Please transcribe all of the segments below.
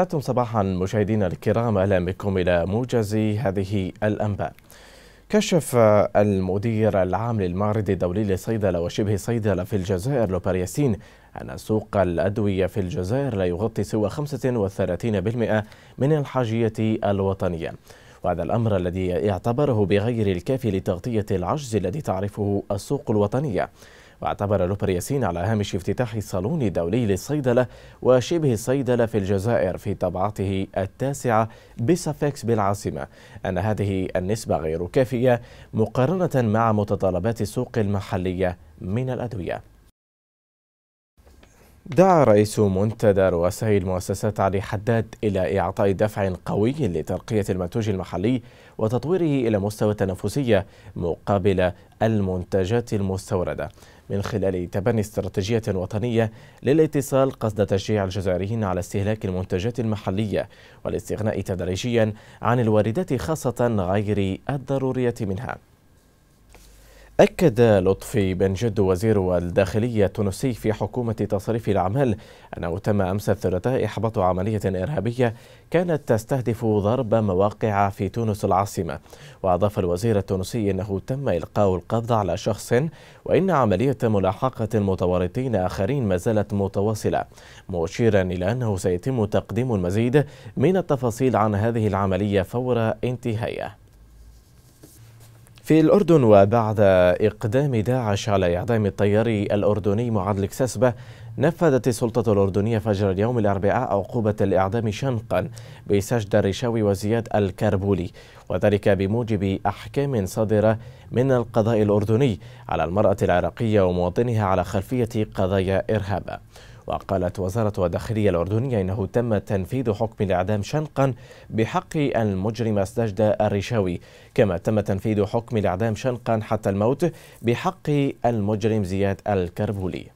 أسعدتم صباحا مشاهدينا الكرام أهلا بكم إلى موجز هذه الأنباء كشف المدير العام للمعرض الدولي للصيدلة وشبه الصيدلة في الجزائر لوبر ياسين أن سوق الأدوية في الجزائر لا يغطي سوى 35% من الحاجية الوطنية وهذا الأمر الذي يعتبره بغير الكافي لتغطية العجز الذي تعرفه السوق الوطنية واعتبر لوبر ياسين على هامش افتتاح الصالون الدولي للصيدلة وشبه الصيدلة في الجزائر في طبعته التاسعة بصفاكس بالعاصمة أن هذه النسبة غير كافية مقارنة مع متطلبات السوق المحلية من الأدوية دعا رئيس منتدى رؤساء المؤسسات علي حداد إلى إعطاء دفع قوي لترقية المنتوج المحلي وتطويره إلى مستوى التنافسية مقابل المنتجات المستوردة من خلال تبني استراتيجية وطنية للاتصال قصد تشجيع الجزائريين على استهلاك المنتجات المحلية والاستغناء تدريجيا عن الواردات خاصة غير الضرورية منها أكد لطفي بن جد وزير الداخلية التونسي في حكومة تصريف الأعمال أنه تم أمس الثلاثاء إحباط عملية إرهابية كانت تستهدف ضرب مواقع في تونس العاصمة وأضاف الوزير التونسي أنه تم إلقاء القبض على شخص وإن عملية ملاحقة المتورطين آخرين ما زالت متواصلة مشيرا إلى أنه سيتم تقديم المزيد من التفاصيل عن هذه العملية فور انتهائها في الأردن وبعد إقدام داعش على إعدام الطيار الأردني معاذ الكسسبة نفذت السلطة الأردنية فجر اليوم الأربعاء عقوبة الإعدام شنقا بسجد الرشاوي وزياد الكربولي وذلك بموجب أحكام صادرة من القضاء الأردني على المرأة العراقية ومواطنها على خلفية قضايا إرهاب وقالت وزارة الداخلية الأردنية إنه تم تنفيذ حكم الإعدام شنقا بحق المجرم سجدة الرشاوي كما تم تنفيذ حكم الإعدام شنقا حتى الموت بحق المجرم زياد الكربولي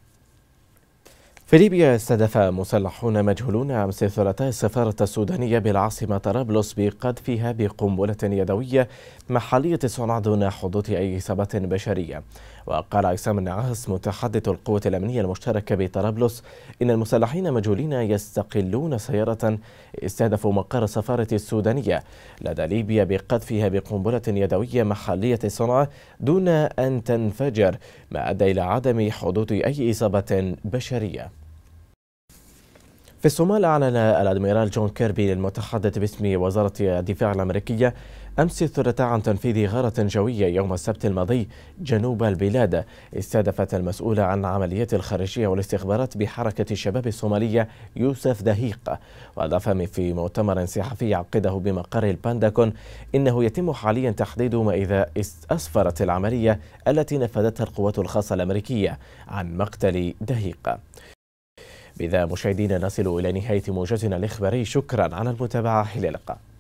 في ليبيا استهدف مسلحون مجهولون أمس الثلاثاء السفارة السودانية بالعاصمة طرابلس بقذفها بقنبلة يدوية محلية الصنع دون حدوث أي اصابات بشرية وقال عصام النعاس متحدث القوة الأمنية المشتركة بطرابلس إن المسلحين مجهولين يستقلون سيارة استهدفوا مقر السفارة السودانية لدى ليبيا بقذفها بقنبلة يدوية محلية الصنع دون أن تنفجر ما أدى إلى عدم حدوث أي إصابة بشرية في الصومال أعلن الأدميرال جون كيربي المتحدث باسم وزارة الدفاع الأمريكية أمس الثلاثاء عن تنفيذ غارة جوية يوم السبت الماضي جنوب البلاد استهدفت المسؤول عن عمليات الخارجية والاستخبارات بحركة الشباب الصومالية يوسف دهيق وأضاف في مؤتمر صحفي عقده بمقر البانداكون إنه يتم حاليا تحديد ما إذا أسفرت العملية التي نفذتها القوات الخاصة الأمريكية عن مقتل دهيق بذا مشاهدينا نصل إلى نهاية موجزنا الإخباري شكرا على المتابعة إلى اللقاء